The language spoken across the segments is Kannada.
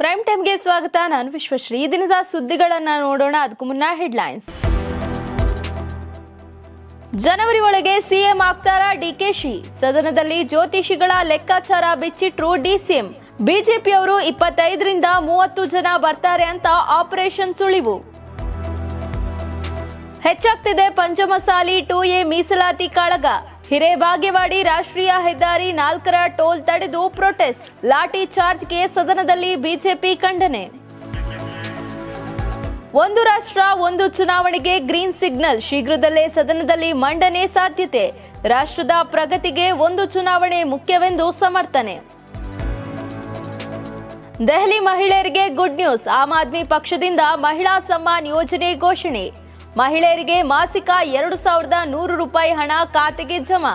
ಪ್ರೈಮ್ ಟೈಮ್ಗೆ ಸ್ವಾಗತ ನಾನು ವಿಶ್ವಶ್ರೀ ಈ ದಿನದ ಸುದ್ದಿಗಳನ್ನು ನೋಡೋಣ ಅದಕ್ಕೂ ಮುನ್ನ ಹೆಡ್ಲೈನ್ಸ್ ಜನವರಿ ಒಳಗೆ ಸಿಎಂ ಆಗ್ತಾರ ಡಿಕೆಶಿ ಸದನದಲ್ಲಿ ಜ್ಯೋತಿಷಿಗಳ ಲೆಕ್ಕಾಚಾರ ಬಿಚ್ಚಿಟ್ರು ಡಿಸಿಎಂ ಬಿಜೆಪಿಯವರು ಇಪ್ಪತ್ತೈದರಿಂದ ಮೂವತ್ತು ಜನ ಬರ್ತಾರೆ ಅಂತ ಆಪರೇಷನ್ ಸುಳಿವು ಹೆಚ್ಚಾಗ್ತಿದೆ ಪಂಚಮಸಾಲಿ ಟು ಎ ಮೀಸಲಾತಿ ಕಾಳಗ ಹಿರೇಬಾಗೇವಾಡಿ ರಾಷ್ಟ್ರೀಯ ಹೆದ್ದಾರಿ ನಾಲ್ಕರ ಟೋಲ್ ತಡೆದು ಪ್ರೊಟೆಸ್ಟ್ ಲಾಠಿ ಚಾರ್ಜ್ಗೆ ಸದನದಲ್ಲಿ ಬಿಜೆಪಿ ಖಂಡನೆ ಒಂದು ರಾಷ್ಟ್ರ ಒಂದು ಚುನಾವಣೆಗೆ ಗ್ರೀನ್ ಸಿಗ್ನಲ್ ಶೀಘ್ರದಲ್ಲೇ ಸದನದಲ್ಲಿ ಮಂಡನೆ ಸಾಧ್ಯತೆ ರಾಷ್ಟ್ರದ ಪ್ರಗತಿಗೆ ಒಂದು ಚುನಾವಣೆ ಮುಖ್ಯವೆಂದು ಸಮರ್ಥನೆ ದೆಹಲಿ ಮಹಿಳೆಯರಿಗೆ ಗುಡ್ ನ್ಯೂಸ್ ಆಮ್ ಆದ್ಮಿ ಪಕ್ಷದಿಂದ ಮಹಿಳಾ ಸಮ್ಮಾನ್ ಯೋಜನೆ ಘೋಷಣೆ ಮಹಿಳೆಯರಿಗೆ ಮಾಸಿಕ ಎರಡು ಸಾವಿರದ ನೂರು ರೂಪಾಯಿ ಹಣ ಖಾತೆಗೆ ಜಮಾ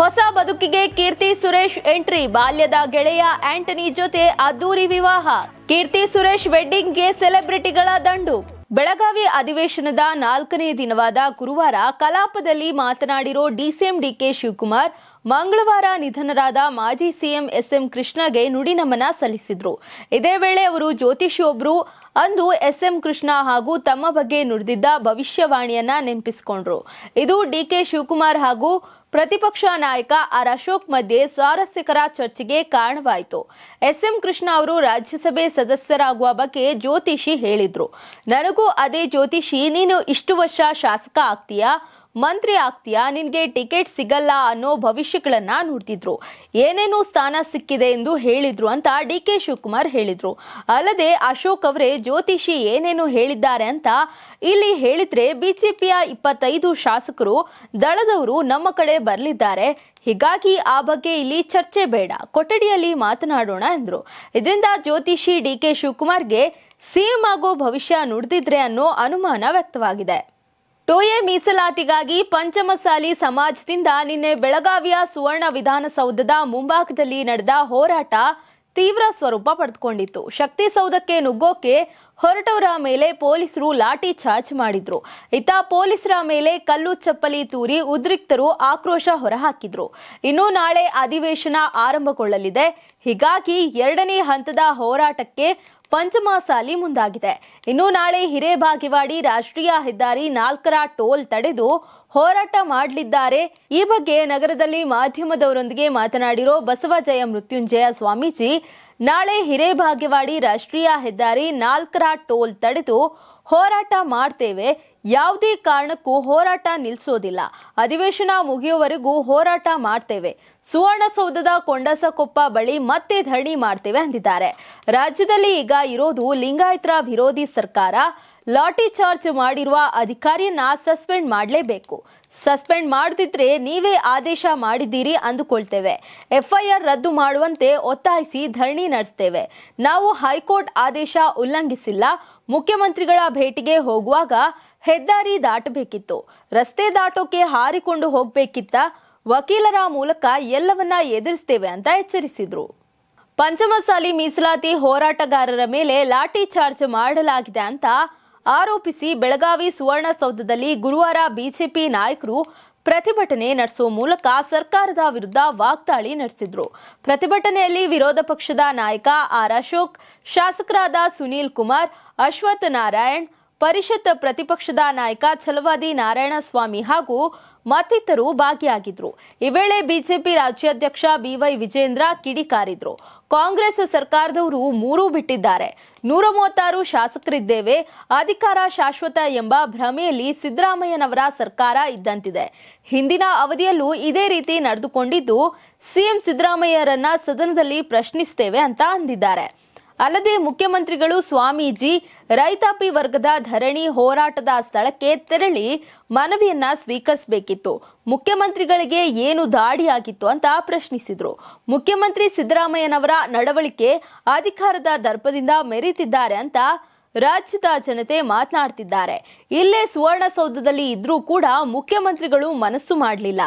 ಹೊಸ ಬದುಕಿಗೆ ಕೀರ್ತಿ ಸುರೇಶ್ ಎಂಟ್ರಿ ಬಾಲ್ಯದ ಗೆಳೆಯ ಆಂಟನಿ ಜೊತೆ ಅದ್ದೂರಿ ವಿವಾಹ ಕೀರ್ತಿ ಸುರೇಶ್ ವೆಡ್ಡಿಂಗ್ಗೆ ಸೆಲೆಬ್ರಿಟಿಗಳ ದಂಡು ಬೆಳಗಾವಿ ಅಧಿವೇಶನದ ನಾಲ್ಕನೇ ದಿನವಾದ ಗುರುವಾರ ಕಲಾಪದಲ್ಲಿ ಮಾತನಾಡಿರೋ ಡಿಸಿಎಂ ಡಿಕೆ ಶಿವಕುಮಾರ್ ಮಂಗಳವಾರ ನಿಧನರಾದ ಮಾಜಿ ಸಿಎಂ ಎಸ್ಎಂ ಕೃಷ್ಣಗೆ ನುಡಿ ನಮನ ಸಲ್ಲಿಸಿದ್ರು ಇದೇ ವೇಳೆ ಅವರು ಜ್ಯೋತಿಷಿ ಒಬ್ರು ಅಂದು ಎಸ್ಎಂ ಕೃಷ್ಣ ಹಾಗೂ ತಮ್ಮ ಬಗ್ಗೆ ನುಡಿದಿದ್ದ ಭವಿಷ್ಯವಾಣಿಯನ್ನ ನೆನಪಿಸಿಕೊಂಡ್ರು ಇದು ಡಿಕೆ ಶಿವಕುಮಾರ್ ಹಾಗೂ ಪ್ರತಿಪಕ್ಷ ನಾಯಕ ಆರ್ ಅಶೋಕ್ ಮಧ್ಯೆ ಸ್ವಾರಸ್ಯಕರ ಚರ್ಚೆಗೆ ಕಾರಣವಾಯಿತು ಎಸ್ಎಂ ಕೃಷ್ಣ ಅವರು ರಾಜ್ಯಸಭೆ ಸದಸ್ಯರಾಗುವ ಬಗ್ಗೆ ಜ್ಯೋತಿಷಿ ಹೇಳಿದ್ರು ನನಗೂ ಅದೇ ಜ್ಯೋತಿಷಿ ನೀನು ಇಷ್ಟು ವರ್ಷ ಶಾಸಕ ಆಗ್ತೀಯಾ ಮಂತ್ರಿ ಆಗ್ತೀಯಾ ನಿನಗೆ ಟಿಕೆಟ್ ಸಿಗಲ್ಲ ಅನ್ನೋ ಭವಿಷ್ಯಗಳನ್ನ ನೋಡ್ತಿದ್ರು ಏನೇನೋ ಸ್ಥಾನ ಸಿಕ್ಕಿದೆ ಎಂದು ಹೇಳಿದ್ರು ಅಂತ ಡಿ ಕೆ ಶಿವಕುಮಾರ್ ಹೇಳಿದ್ರು ಅಲ್ಲದೆ ಅಶೋಕ್ ಅವರೇ ಜ್ಯೋತಿಷಿ ಏನೇನು ಹೇಳಿದ್ದಾರೆ ಅಂತ ಇಲ್ಲಿ ಹೇಳಿದ್ರೆ ಬಿಜೆಪಿಯ ಇಪ್ಪತ್ತೈದು ಶಾಸಕರು ದಳದವರು ನಮ್ಮ ಕಡೆ ಬರಲಿದ್ದಾರೆ ಹೀಗಾಗಿ ಆ ಬಗ್ಗೆ ಇಲ್ಲಿ ಚರ್ಚೆ ಬೇಡ ಕೊಠಡಿಯಲ್ಲಿ ಮಾತನಾಡೋಣ ಎಂದರು ಇದರಿಂದ ಜ್ಯೋತಿಷಿ ಡಿ ಕೆ ಶಿವಕುಮಾರ್ಗೆ ಸಿಎಂ ಆಗೋ ಭವಿಷ್ಯ ನುಡಿದಿದ್ರೆ ಅನ್ನೋ ಅನುಮಾನ ವ್ಯಕ್ತವಾಗಿದೆ ಟೋಯೆ ಮೀಸಲಾತಿಗಾಗಿ ಪಂಚಮಸಾಲಿ ಸಮಾಜದಿಂದ ನಿನ್ನೆ ಬೆಳಗಾವಿಯ ಸುವರ್ಣ ವಿಧಾನಸೌಧದ ಮುಂಭಾಗದಲ್ಲಿ ನಡೆದ ಹೋರಾಟ ತೀವ್ರ ಸ್ವರೂಪ ಪಡೆದುಕೊಂಡಿತ್ತು ಶಕ್ತಿ ಸೌಧಕ್ಕೆ ನುಗ್ಗೋಕೆ ಹೊರಟವರ ಮೇಲೆ ಪೊಲೀಸರು ಲಾಠಿ ಚಾರ್ಜ್ ಮಾಡಿದ್ರು ಇತ ಪೊಲೀಸರ ಮೇಲೆ ಕಲ್ಲು ಚಪ್ಪಲಿ ತೂರಿ ಉದ್ರಿಕ್ತರು ಆಕ್ರೋಶ ಹೊರಹಾಕಿದ್ರು ಇನ್ನು ನಾಳೆ ಅಧಿವೇಶನ ಆರಂಭಗೊಳ್ಳಲಿದೆ ಹೀಗಾಗಿ ಎರಡನೇ ಹಂತದ ಹೋರಾಟಕ್ಕೆ ಪಂಚಮಸಾಲಿ ಮುಂದಾಗಿದೆ ಇನ್ನು ನಾಳೆ ಹಿರೇಬಾಗಿವಾಡಿ ರಾಷ್ಟ್ರೀಯ ಹೆದ್ದಾರಿ ನಾಲ್ಕರ ಟೋಲ್ ತಡೆದು ಹೋರಾಟ ಮಾಡಲಿದ್ದಾರೆ ಈ ಬಗ್ಗೆ ನಗರದಲ್ಲಿ ಮಾಧ್ಯಮದವರೊಂದಿಗೆ ಮಾತನಾಡಿರೋ ಬಸವಜಯ ಮೃತ್ಯುಂಜಯ ಸ್ವಾಮೀಜಿ ನಾಳೆ ಹಿರೇಬಾಗೇವಾಡಿ ರಾಷ್ಟ್ರೀಯ ಹೆದ್ದಾರಿ ನಾಲ್ಕರ ಟೋಲ್ ತಡೆದು ಹೋರಾಟ ಮಾಡ್ತೇವೆ ಯಾವುದೇ ಕಾರಣಕ್ಕೂ ಹೋರಾಟ ನಿಲ್ಲಿಸೋದಿಲ್ಲ ಅಧಿವೇಶನ ಮುಗಿಯುವವರೆಗೂ ಹೋರಾಟ ಮಾಡ್ತೇವೆ ಸುವರ್ಣಸೌಧದ ಕೊಂಡಸಕೊಪ್ಪ ಬಳಿ ಮತ್ತೆ ಧರಣಿ ಮಾಡ್ತೇವೆ ಅಂದಿದ್ದಾರೆ ರಾಜ್ಯದಲ್ಲಿ ಈಗ ಇರೋದು ಲಿಂಗಾಯತರ ವಿರೋಧಿ ಸರ್ಕಾರ ಲಾಟಿ ಚಾರ್ಜ್ ಮಾಡಿರುವ ಅಧಿಕಾರಿಯನ್ನ ಸಸ್ಪೆಂಡ್ ಮಾಡಲೇಬೇಕು ಸಸ್ಪೆಂಡ್ ಮಾಡದಿದ್ರೆ ನೀವೇ ಆದೇಶ ಮಾಡಿದ್ದೀರಿ ಅಂದುಕೊಳ್ತೇವೆ ಎಫ್ಐಆರ್ ರದ್ದು ಮಾಡುವಂತೆ ಒತ್ತಾಯಿಸಿ ಧರಣಿ ನಡೆಸ್ತೇವೆ ನಾವು ಹೈಕೋರ್ಟ್ ಆದೇಶ ಉಲ್ಲಂಘಿಸಿಲ್ಲ ಮುಖ್ಯಮಂತ್ರಿಗಳ ಭೇಟಿಗೆ ಹೋಗುವಾಗ ಹೆದ್ದಾರಿ ದಾಟಬೇಕಿತ್ತು ರಸ್ತೆ ದಾಟೋಕೆ ಹಾರಿಕೊಂಡು ಹೋಗಬೇಕಿತ್ತ ವಕೀಲರ ಮೂಲಕ ಎಲ್ಲವನ್ನ ಎದುರಿಸ್ತೇವೆ ಅಂತ ಎಚ್ಚರಿಸಿದ್ರು ಪಂಚಮಸಾಲಿ ಮೀಸಲಾತಿ ಹೋರಾಟಗಾರರ ಮೇಲೆ ಲಾಠಿ ಚಾರ್ಜ್ ಮಾಡಲಾಗಿದೆ ಅಂತ ಆರೋಪಿಸಿ ಬೆಳಗಾವಿ ಸುವರ್ಣಸೌಧದಲ್ಲಿ ಗುರುವಾರ ಬಿಜೆಪಿ ನಾಯಕರು ಪ್ರತಿಭಟನೆ ನಡೆಸುವ ಮೂಲಕ ಸರ್ಕಾರದ ವಿರುದ್ಧ ವಾಗ್ದಾಳಿ ನಡೆಸಿದ್ರು ಪ್ರತಿಭಟನೆಯಲ್ಲಿ ವಿರೋಧ ಪಕ್ಷದ ನಾಯಕ ಆರ್ ಅಶೋಕ್ ಶಾಸಕರಾದ ಸುನೀಲ್ ಕುಮಾರ್ ಅಶ್ವಥ್ ನಾರಾಯಣ್ ಪರಿಷತ್ ಪ್ರತಿಪಕ್ಷದ ನಾಯಕ ಛಲವಾದಿ ನಾರಾಯಣಸ್ವಾಮಿ ಹಾಗೂ ಮತ್ತಿತರರು ಭಾಗಿಯಾಗಿದ್ರು ಈ ವೇಳೆ ಬಿಜೆಪಿ ರಾಜ್ಯಾಧ್ಯಕ್ಷ ಬಿವೈ ವಿಜೇಂದ್ರ ಕಿಡಿಕಾರಿದ್ರು ಕಾಂಗ್ರೆಸ್ ಸರ್ಕಾರದವರು ಮೂರೂ ಬಿಟ್ಟಿದ್ದಾರೆ ನೂರ ಮೂವತ್ತಾರು ಶಾಸಕರಿದ್ದೇವೆ ಅಧಿಕಾರ ಶಾಶ್ವತ ಎಂಬ ಭ್ರಮೆಯಲ್ಲಿ ಸಿದ್ದರಾಮಯ್ಯನವರ ಸರ್ಕಾರ ಇದ್ದಂತಿದೆ ಹಿಂದಿನ ಅವಧಿಯಲ್ಲೂ ಇದೇ ರೀತಿ ನಡೆದುಕೊಂಡಿದ್ದು ಸಿಎಂ ಸಿದ್ದರಾಮಯ್ಯರನ್ನ ಸದನದಲ್ಲಿ ಪ್ರಶ್ನಿಸುತ್ತೇವೆ ಅಂತ ಅಂದಿದ್ದಾರೆ ಅಲ್ಲದೆ ಮುಖ್ಯಮಂತ್ರಿಗಳು ಸ್ವಾಮೀಜಿ ರೈತಾಪಿ ವರ್ಗದ ಧರಣಿ ಹೋರಾಟದ ಸ್ಥಳಕ್ಕೆ ತೆರಳಿ ಮನವಿಯನ್ನ ಸ್ವೀಕರಿಸಬೇಕಿತ್ತು ಮುಖ್ಯಮಂತ್ರಿಗಳಿಗೆ ಏನು ಆಗಿತ್ತು ಅಂತ ಪ್ರಶ್ನಿಸಿದ್ರು ಮುಖ್ಯಮಂತ್ರಿ ಸಿದ್ದರಾಮಯ್ಯನವರ ನಡವಳಿಕೆ ಅಧಿಕಾರದ ದರ್ಪದಿಂದ ಮೆರೀತಿದ್ದಾರೆ ಅಂತ ರಾಜ್ಯದ ಜನತೆ ಮಾತನಾಡ್ತಿದ್ದಾರೆ ಇಲ್ಲೇ ಸುವರ್ಣಸೌಧದಲ್ಲಿ ಇದ್ರೂ ಕೂಡ ಮುಖ್ಯಮಂತ್ರಿಗಳು ಮನಸ್ಸು ಮಾಡಲಿಲ್ಲ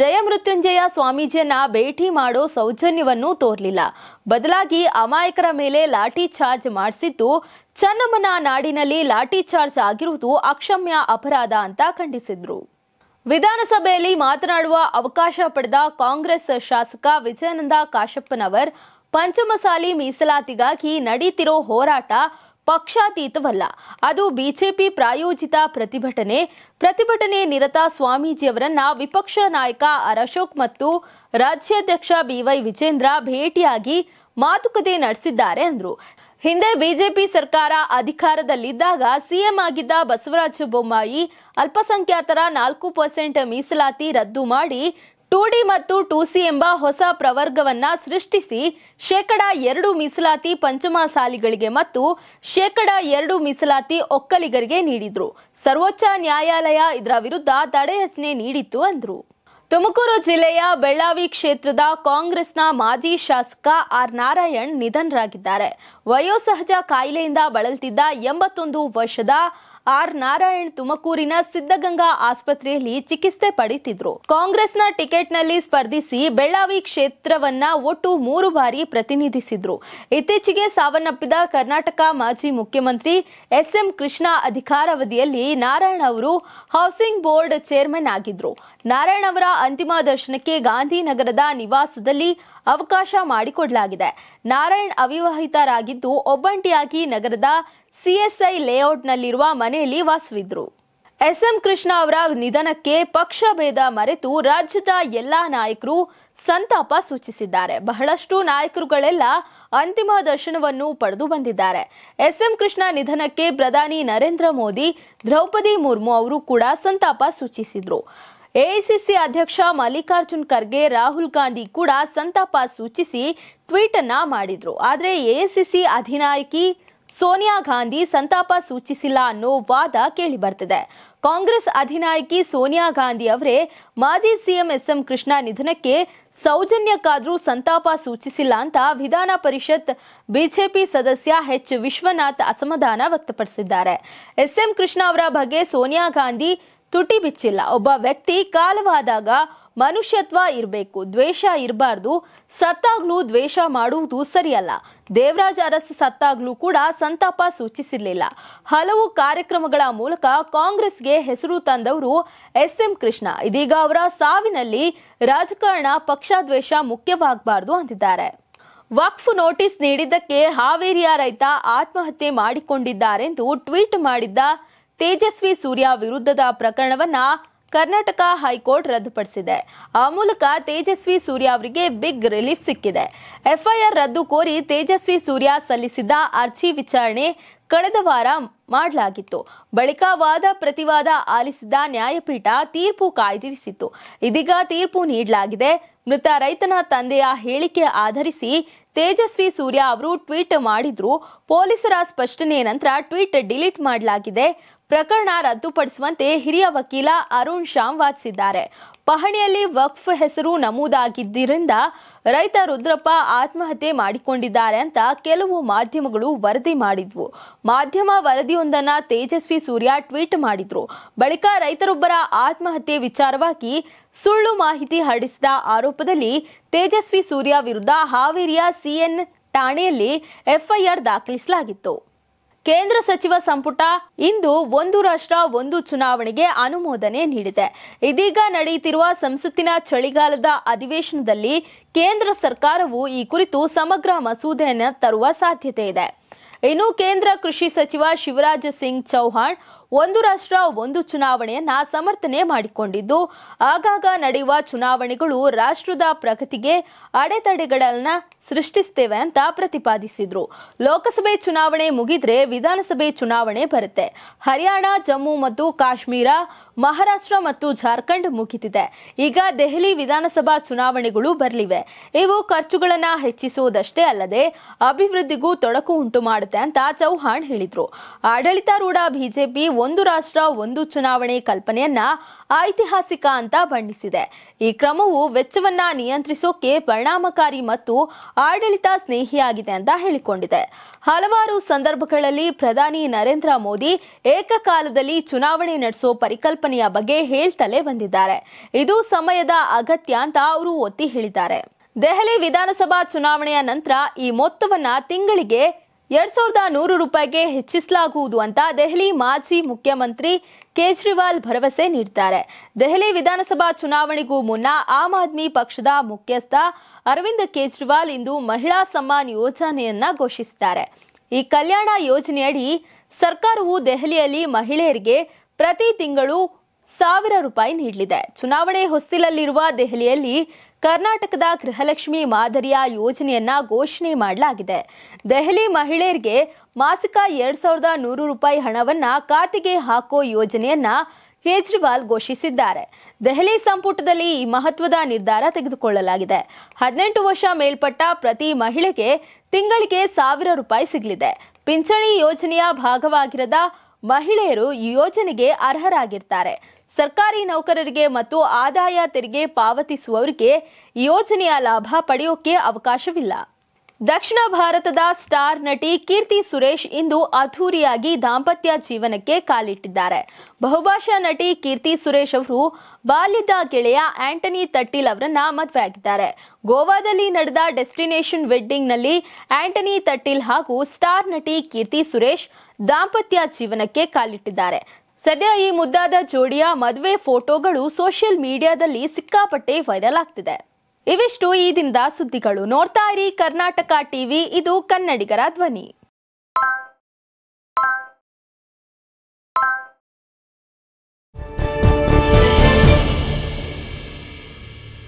ಜಯಮೃತ್ಯುಂಜಯ ಸ್ವಾಮೀಜಿಯನ್ನ ಭೇಟಿ ಮಾಡೋ ಸೌಜನ್ಯವನ್ನು ತೋರ್ಲಿಲ್ಲ ಬದಲಾಗಿ ಅಮಾಯಕರ ಮೇಲೆ ಲಾಠಿ ಚಾರ್ಜ್ ಮಾಡಿಸಿದ್ದು ಚನ್ನಮ್ಮನ ನಾಡಿನಲ್ಲಿ ಲಾಠಿ ಚಾರ್ಜ್ ಆಗಿರುವುದು ಅಕ್ಷಮ್ಯ ಅಪರಾಧ ಅಂತ ಖಂಡಿಸಿದ್ರು ವಿಧಾನಸಭೆಯಲ್ಲಿ ಮಾತನಾಡುವ ಅವಕಾಶ ಪಡೆದ ಕಾಂಗ್ರೆಸ್ ಶಾಸಕ ವಿಜಯಾನಂದ ಕಾಶಪ್ಪನವರ್ ಪಂಚಮಸಾಲಿ ಮೀಸಲಾತಿಗಾಗಿ ನಡೀತಿರೋ ಹೋರಾಟ ಪಕ್ಷಾತೀತವಲ್ಲ ಅದು ಬಿಜೆಪಿ ಪ್ರಾಯೋಜಿತ ಪ್ರತಿಭಟನೆ ಪ್ರತಿಭಟನೆ ನಿರತ ಸ್ವಾಮೀಜಿಯವರನ್ನ ವಿಪಕ್ಷ ನಾಯಕ ಅರಶೋಕ್ ಅಶೋಕ್ ಮತ್ತು ರಾಜ್ಯಾಧ್ಯಕ್ಷ ಬಿವೈ ವಿಜೇಂದ್ರ ಭೇಟಿಯಾಗಿ ಮಾತುಕತೆ ನಡೆಸಿದ್ದಾರೆ ಅಂದರು ಹಿಂದೆ ಬಿಜೆಪಿ ಸರ್ಕಾರ ಅಧಿಕಾರದಲ್ಲಿದ್ದಾಗ ಸಿಎಂ ಆಗಿದ್ದ ಬಸವರಾಜ ಬೊಮ್ಮಾಯಿ ಅಲ್ಪಸಂಖ್ಯಾತರ ನಾಲ್ಕು ಪರ್ಸೆಂಟ್ ಮೀಸಲಾತಿ ರದ್ದು ಮಾಡಿ ಟು ಡಿ ಮತ್ತು ಟು ಸಿ ಎಂಬ ಹೊಸ ಪ್ರವರ್ಗವನ್ನ ಸೃಷ್ಟಿಸಿ ಶೇಕಡ ಎರಡು ಮೀಸಲಾತಿ ಸಾಲಿಗಳಿಗೆ ಮತ್ತು ಶೇಕಡ ಎರಡು ಮೀಸಲಾತಿ ಒಕ್ಕಲಿಗರಿಗೆ ನೀಡಿದ್ರು ಸರ್ವೋಚ್ಚ ನ್ಯಾಯಾಲಯ ಇದರ ವಿರುದ್ಧ ತಡೆಯಾಜ್ಞೆ ನೀಡಿತ್ತು ಅಂದ್ರು ತುಮಕೂರು ಜಿಲ್ಲೆಯ ಬೆಳ್ಳಾವಿ ಕ್ಷೇತ್ರದ ಕಾಂಗ್ರೆಸ್ನ ಮಾಜಿ ಶಾಸಕ ಆರ್ ನಾರಾಯಣ್ ನಿಧನರಾಗಿದ್ದಾರೆ ವಯೋಸಹಜ ಕಾಯಿಲೆಯಿಂದ ಬಳಲ್ತಿದ್ದ ಎಂಬತ್ತೊಂದು ವರ್ಷದ ಆರ್ ನಾರಾಯಣ್ ತುಮಕೂರಿನ ಸಿದ್ಧಗಂಗಾ ಆಸ್ಪತ್ರೆಯಲ್ಲಿ ಚಿಕಿತ್ಸೆ ಪಡೆಯುತ್ತಿದ್ರು ಕಾಂಗ್ರೆಸ್ನ ಟಿಕೆಟ್ನಲ್ಲಿ ಸ್ಪರ್ಧಿಸಿ ಬೆಳ್ಳಾವಿ ಕ್ಷೇತ್ರವನ್ನ ಒಟ್ಟು ಮೂರು ಬಾರಿ ಪ್ರತಿನಿಧಿಸಿದ್ರು ಇತ್ತೀಚೆಗೆ ಸಾವನ್ನಪ್ಪಿದ ಕರ್ನಾಟಕ ಮಾಜಿ ಮುಖ್ಯಮಂತ್ರಿ ಎಸ್ ಎಂ ಕೃಷ್ಣ ಅಧಿಕಾರಾವಧಿಯಲ್ಲಿ ನಾರಾಯಣ ಅವರು ಹೌಸಿಂಗ್ ಬೋರ್ಡ್ ಚೇರ್ಮನ್ ಆಗಿದ್ರು ನಾರಾಯಣ ಅವರ ಅಂತಿಮ ದರ್ಶನಕ್ಕೆ ಗಾಂಧಿನಗರದ ನಿವಾಸದಲ್ಲಿ ಅವಕಾಶ ಮಾಡಿಕೊಡಲಾಗಿದೆ ನಾರಾಯಣ್ ಅವಿವಾಹಿತರಾಗಿದ್ದು ಒಬ್ಬಂಟಿಯಾಗಿ ನಗರದ ಸಿಎಸ್ಐ ಲೇಔಟ್ನಲ್ಲಿರುವ ಮನೆಯಲ್ಲಿ ವಾಸವಿದ್ರು ಎಸ್ಎಂ ಕೃಷ್ಣ ಅವರ ನಿಧನಕ್ಕೆ ಪಕ್ಷ ಭೇದ ಮರೆತು ರಾಜ್ಯದ ಎಲ್ಲಾ ನಾಯಕರು ಸಂತಾಪ ಸೂಚಿಸಿದ್ದಾರೆ ಬಹಳಷ್ಟು ನಾಯಕರುಗಳೆಲ್ಲ ಅಂತಿಮ ದರ್ಶನವನ್ನು ಪಡೆದು ಬಂದಿದ್ದಾರೆ ಎಸ್ಎಂ ಕೃಷ್ಣ ನಿಧನಕ್ಕೆ ಪ್ರಧಾನಿ ನರೇಂದ್ರ ಮೋದಿ ದ್ರೌಪದಿ ಮುರ್ಮು ಅವರು ಕೂಡ ಸಂತಾಪ ಸೂಚಿಸಿದ್ರು ಎಐಸಿಸಿ ಅಧ್ಯಕ್ಷ ಮಲ್ಲಿಕಾರ್ಜುನ್ ಖರ್ಗೆ ರಾಹುಲ್ ಗಾಂಧಿ ಕೂಡ ಸಂತಾಪ ಸೂಚಿಸಿ ಟ್ವೀಟ್ ಅನ್ನ ಮಾಡಿದ್ರು ಆದರೆ ಎಐಸಿಸಿ ಅಧಿನಾಯಕಿ ಸೋನಿಯಾ ಗಾಂಧಿ ಸಂತಾಪ ಸೂಚಿಸಿಲ್ಲ ಅನ್ನೋ ವಾದ ಕೇಳಿ ಬರ್ತಿದೆ ಕಾಂಗ್ರೆಸ್ ಅಧಿನಾಯಕಿ ಸೋನಿಯಾ ಗಾಂಧಿ ಅವರೇ ಮಾಜಿ ಸಿಎಂ ಎಸ್ ಎಂ ಕೃಷ್ಣ ನಿಧನಕ್ಕೆ ಸೌಜನ್ಯಕ್ಕಾದ್ರೂ ಸಂತಾಪ ಸೂಚಿಸಿಲ್ಲ ಅಂತ ವಿಧಾನ ಪರಿಷತ್ ಬಿಜೆಪಿ ಸದಸ್ಯ ಎಚ್ ವಿಶ್ವನಾಥ್ ಅಸಮಾಧಾನ ವ್ಯಕ್ತಪಡಿಸಿದ್ದಾರೆ ಎಸ್ ಎಂ ಕೃಷ್ಣ ಅವರ ಬಗ್ಗೆ ಸೋನಿಯಾ ಗಾಂಧಿ ತುಟಿ ಬಿಚ್ಚಿಲ್ಲ ಒಬ್ಬ ವ್ಯಕ್ತಿ ಕಾಲವಾದಾಗ ಮನುಷ್ಯತ್ವ ಇರಬೇಕು ದ್ವೇಷ ಇರಬಾರ್ದು ಸತ್ತಾಗ್ಲೂ ದ್ವೇಷ ಮಾಡುವುದು ಸರಿಯಲ್ಲ ದೇವರಾಜ ಅರಸ್ ಸತ್ತಾಗ್ಲೂ ಕೂಡ ಸಂತಾಪ ಸೂಚಿಸಿರಲಿಲ್ಲ ಹಲವು ಕಾರ್ಯಕ್ರಮಗಳ ಮೂಲಕ ಕಾಂಗ್ರೆಸ್ಗೆ ಹೆಸರು ತಂದವರು ಎಸ್ ಎಂ ಕೃಷ್ಣ ಇದೀಗ ಅವರ ಸಾವಿನಲ್ಲಿ ರಾಜಕಾರಣ ದ್ವೇಷ ಮುಖ್ಯವಾಗಬಾರ್ದು ಅಂತಿದ್ದಾರೆ ವಕ್ಫ್ ನೋಟಿಸ್ ನೀಡಿದ್ದಕ್ಕೆ ಹಾವೇರಿಯ ರೈತ ಆತ್ಮಹತ್ಯೆ ಮಾಡಿಕೊಂಡಿದ್ದಾರೆಂದು ಟ್ವೀಟ್ ಮಾಡಿದ್ದ ತೇಜಸ್ವಿ ಸೂರ್ಯ ವಿರುದ್ಧದ ಪ್ರಕರಣವನ್ನ ಕರ್ನಾಟಕ ಹೈಕೋರ್ಟ್ ರದ್ದುಪಡಿಸಿದೆ ಆ ಮೂಲಕ ತೇಜಸ್ವಿ ಸೂರ್ಯ ಅವರಿಗೆ ಬಿಗ್ ರಿಲೀಫ್ ಸಿಕ್ಕಿದೆ ಎಫ್ಐಆರ್ ರದ್ದು ಕೋರಿ ತೇಜಸ್ವಿ ಸೂರ್ಯ ಸಲ್ಲಿಸಿದ್ದ ಅರ್ಜಿ ವಿಚಾರಣೆ ಕಳೆದ ವಾರ ಮಾಡಲಾಗಿತ್ತು ಬಳಿಕ ವಾದ ಪ್ರತಿವಾದ ಆಲಿಸಿದ ನ್ಯಾಯಪೀಠ ತೀರ್ಪು ಕಾಯ್ದಿರಿಸಿತ್ತು ಇದೀಗ ತೀರ್ಪು ನೀಡಲಾಗಿದೆ ಮೃತ ರೈತನ ತಂದೆಯ ಹೇಳಿಕೆ ಆಧರಿಸಿ ತೇಜಸ್ವಿ ಸೂರ್ಯ ಅವರು ಟ್ವೀಟ್ ಮಾಡಿದ್ರು ಪೊಲೀಸರ ಸ್ಪಷ್ಟನೆಯ ನಂತರ ಟ್ವೀಟ್ ಡಿಲೀಟ್ ಮಾಡಲಾಗಿದೆ ಪ್ರಕರಣ ರದ್ದುಪಡಿಸುವಂತೆ ಹಿರಿಯ ವಕೀಲ ಅರುಣ್ ಶಾಮ್ ವಾದಿಸಿದ್ದಾರೆ ಪಹಣಿಯಲ್ಲಿ ವಕ್ಫ್ ಹೆಸರು ನಮೂದಾಗಿದ್ದರಿಂದ ರೈತ ರುದ್ರಪ್ಪ ಆತ್ಮಹತ್ಯೆ ಮಾಡಿಕೊಂಡಿದ್ದಾರೆ ಅಂತ ಕೆಲವು ಮಾಧ್ಯಮಗಳು ವರದಿ ಮಾಡಿದ್ವು ಮಾಧ್ಯಮ ವರದಿಯೊಂದನ್ನ ತೇಜಸ್ವಿ ಸೂರ್ಯ ಟ್ವೀಟ್ ಮಾಡಿದ್ರು ಬಳಿಕ ರೈತರೊಬ್ಬರ ಆತ್ಮಹತ್ಯೆ ವಿಚಾರವಾಗಿ ಸುಳ್ಳು ಮಾಹಿತಿ ಹರಡಿಸಿದ ಆರೋಪದಲ್ಲಿ ತೇಜಸ್ವಿ ಸೂರ್ಯ ವಿರುದ್ಧ ಹಾವೇರಿಯ ಸಿಎನ್ ಠಾಣೆಯಲ್ಲಿ ಎಫ್ಐಆರ್ ದಾಖಲಿಸಲಾಗಿತ್ತು ಕೇಂದ್ರ ಸಚಿವ ಸಂಪುಟ ಇಂದು ಒಂದು ರಾಷ್ಟ್ರ ಒಂದು ಚುನಾವಣೆಗೆ ಅನುಮೋದನೆ ನೀಡಿದೆ ಇದೀಗ ನಡೆಯುತ್ತಿರುವ ಸಂಸತ್ತಿನ ಚಳಿಗಾಲದ ಅಧಿವೇಶನದಲ್ಲಿ ಕೇಂದ್ರ ಸರ್ಕಾರವು ಈ ಕುರಿತು ಸಮಗ್ರ ಮಸೂದೆಯನ್ನು ತರುವ ಸಾಧ್ಯತೆ ಇದೆ ಇನ್ನು ಕೇಂದ್ರ ಕೃಷಿ ಸಚಿವ ಶಿವರಾಜ್ ಸಿಂಗ್ ಚೌಹಾಣ್ ಒಂದು ರಾಷ್ಟ್ರ ಒಂದು ಚುನಾವಣೆಯನ್ನ ಸಮರ್ಥನೆ ಮಾಡಿಕೊಂಡಿದ್ದು ಆಗಾಗ ನಡೆಯುವ ಚುನಾವಣೆಗಳು ರಾಷ್ಟ್ರದ ಪ್ರಗತಿಗೆ ಅಡೆತಡೆಗಳನ್ನ ಸೃಷ್ಟಿಸ್ತೇವೆ ಅಂತ ಪ್ರತಿಪಾದಿಸಿದ್ರು ಲೋಕಸಭೆ ಚುನಾವಣೆ ಮುಗಿದ್ರೆ ವಿಧಾನಸಭೆ ಚುನಾವಣೆ ಬರುತ್ತೆ ಹರಿಯಾಣ ಜಮ್ಮು ಮತ್ತು ಕಾಶ್ಮೀರ ಮಹಾರಾಷ್ಟ್ರ ಮತ್ತು ಜಾರ್ಖಂಡ್ ಮುಗಿದಿದೆ ಈಗ ದೆಹಲಿ ವಿಧಾನಸಭಾ ಚುನಾವಣೆಗಳು ಬರಲಿವೆ ಇವು ಖರ್ಚುಗಳನ್ನು ಹೆಚ್ಚಿಸುವುದಷ್ಟೇ ಅಲ್ಲದೆ ಅಭಿವೃದ್ಧಿಗೂ ತೊಡಕು ಉಂಟು ಮಾಡುತ್ತೆ ಅಂತ ಚೌಹಾಣ್ ಹೇಳಿದರು ಆಡಳಿತಾರೂಢ ಬಿಜೆಪಿ ಒಂದು ರಾಷ್ಟ್ರ ಒಂದು ಚುನಾವಣೆ ಕಲ್ಪನೆಯನ್ನ ಐತಿಹಾಸಿಕ ಅಂತ ಬಣ್ಣಿಸಿದೆ ಈ ಕ್ರಮವು ವೆಚ್ಚವನ್ನ ನಿಯಂತ್ರಿಸೋಕೆ ಪರಿಣಾಮಕಾರಿ ಮತ್ತು ಆಡಳಿತ ಸ್ನೇಹಿಯಾಗಿದೆ ಅಂತ ಹೇಳಿಕೊಂಡಿದೆ ಹಲವಾರು ಸಂದರ್ಭಗಳಲ್ಲಿ ಪ್ರಧಾನಿ ನರೇಂದ್ರ ಮೋದಿ ಏಕಕಾಲದಲ್ಲಿ ಚುನಾವಣೆ ನಡೆಸೋ ಪರಿಕಲ್ಪನೆಯ ಬಗ್ಗೆ ಹೇಳ್ತಲೇ ಬಂದಿದ್ದಾರೆ ಇದು ಸಮಯದ ಅಗತ್ಯ ಅಂತ ಅವರು ಒತ್ತಿ ಹೇಳಿದ್ದಾರೆ ದೆಹಲಿ ವಿಧಾನಸಭಾ ಚುನಾವಣೆಯ ನಂತರ ಈ ಮೊತ್ತವನ್ನ ತಿಂಗಳಿಗೆ ಎರಡ್ ಸಾವಿರದ ನೂರು ರೂಪಾಯಿಗೆ ಹೆಚ್ಚಿಸಲಾಗುವುದು ಅಂತ ದೆಹಲಿ ಮಾಜಿ ಮುಖ್ಯಮಂತ್ರಿ ಕೇಜ್ರಿವಾಲ್ ಭರವಸೆ ನೀಡಿದ್ದಾರೆ ದೆಹಲಿ ವಿಧಾನಸಭಾ ಚುನಾವಣೆಗೂ ಮುನ್ನ ಆಮ್ ಆದ್ಮಿ ಪಕ್ಷದ ಮುಖ್ಯಸ್ಥ ಅರವಿಂದ್ ಕೇಜ್ರಿವಾಲ್ ಇಂದು ಮಹಿಳಾ ಸಮ್ಮಾನ್ ಯೋಜನೆಯನ್ನ ಘೋಷಿಸಿದ್ದಾರೆ ಈ ಕಲ್ಯಾಣ ಯೋಜನೆಯಡಿ ಸರ್ಕಾರವು ದೆಹಲಿಯಲ್ಲಿ ಮಹಿಳೆಯರಿಗೆ ಪ್ರತಿ ತಿಂಗಳು ಸಾವಿರ ರೂಪಾಯಿ ನೀಡಲಿದೆ ಚುನಾವಣೆ ಹೊಸ್ತಿಲಲ್ಲಿರುವ ದೆಹಲಿಯಲ್ಲಿ ಕರ್ನಾಟಕದ ಗೃಹಲಕ್ಷ್ಮಿ ಮಾದರಿಯ ಯೋಜನೆಯನ್ನ ಘೋಷಣೆ ಮಾಡಲಾಗಿದೆ ದೆಹಲಿ ಮಹಿಳೆಯರಿಗೆ ಮಾಸಿಕ ಎರಡ್ ಸಾವಿರದ ನೂರು ರೂಪಾಯಿ ಹಣವನ್ನ ಖಾತೆಗೆ ಹಾಕೋ ಯೋಜನೆಯನ್ನ ಕೇಜ್ರಿವಾಲ್ ಘೋಷಿಸಿದ್ದಾರೆ ದೆಹಲಿ ಸಂಪುಟದಲ್ಲಿ ಈ ಮಹತ್ವದ ನಿರ್ಧಾರ ತೆಗೆದುಕೊಳ್ಳಲಾಗಿದೆ ಹದಿನೆಂಟು ವರ್ಷ ಮೇಲ್ಪಟ್ಟ ಪ್ರತಿ ಮಹಿಳೆಗೆ ತಿಂಗಳಿಗೆ ಸಾವಿರ ರೂಪಾಯಿ ಸಿಗಲಿದೆ ಪಿಂಚಣಿ ಯೋಜನೆಯ ಭಾಗವಾಗಿರದ ಮಹಿಳೆಯರು ಈ ಯೋಜನೆಗೆ ಅರ್ಹರಾಗಿರ್ತಾರೆ ಸರ್ಕಾರಿ ನೌಕರರಿಗೆ ಮತ್ತು ಆದಾಯ ತೆರಿಗೆ ಪಾವತಿಸುವವರಿಗೆ ಯೋಜನೆಯ ಲಾಭ ಪಡೆಯೋಕೆ ಅವಕಾಶವಿಲ್ಲ ದಕ್ಷಿಣ ಭಾರತದ ಸ್ಟಾರ್ ನಟಿ ಕೀರ್ತಿ ಸುರೇಶ್ ಇಂದು ಅಧೂರಿಯಾಗಿ ದಾಂಪತ್ಯ ಜೀವನಕ್ಕೆ ಕಾಲಿಟ್ಟಿದ್ದಾರೆ ಬಹುಭಾಷಾ ನಟಿ ಕೀರ್ತಿ ಸುರೇಶ್ ಅವರು ಬಾಲ್ಯದ ಗೆಳೆಯ ಆಂಟನಿ ತಟ್ಟಿಲ್ ಅವರನ್ನ ಮದುವೆಯಾಗಿದ್ದಾರೆ ಗೋವಾದಲ್ಲಿ ನಡೆದ ಡೆಸ್ಟಿನೇಷನ್ ವೆಡ್ಡಿಂಗ್ನಲ್ಲಿ ಆಂಟನಿ ತಟ್ಟಿಲ್ ಹಾಗೂ ಸ್ಟಾರ್ ನಟಿ ಕೀರ್ತಿ ಸುರೇಶ್ ದಾಂಪತ್ಯ ಜೀವನಕ್ಕೆ ಕಾಲಿಟ್ಟಿದ್ದಾರೆ ಸದ್ಯ ಈ ಮುದ್ದಾದ ಜೋಡಿಯ ಮದುವೆ ಫೋಟೋಗಳು ಸೋಷಿಯಲ್ ಮೀಡಿಯಾದಲ್ಲಿ ಸಿಕ್ಕಾಪಟ್ಟೆ ವೈರಲ್ ಆಗ್ತಿದೆ ಇವಿಷ್ಟು ಈ ದಿನದ ಸುದ್ದಿಗಳು ನೋಡ್ತಾ ಇರಿ ಕರ್ನಾಟಕ ಟಿವಿ ಇದು ಕನ್ನಡಿಗರ ಧ್ವನಿ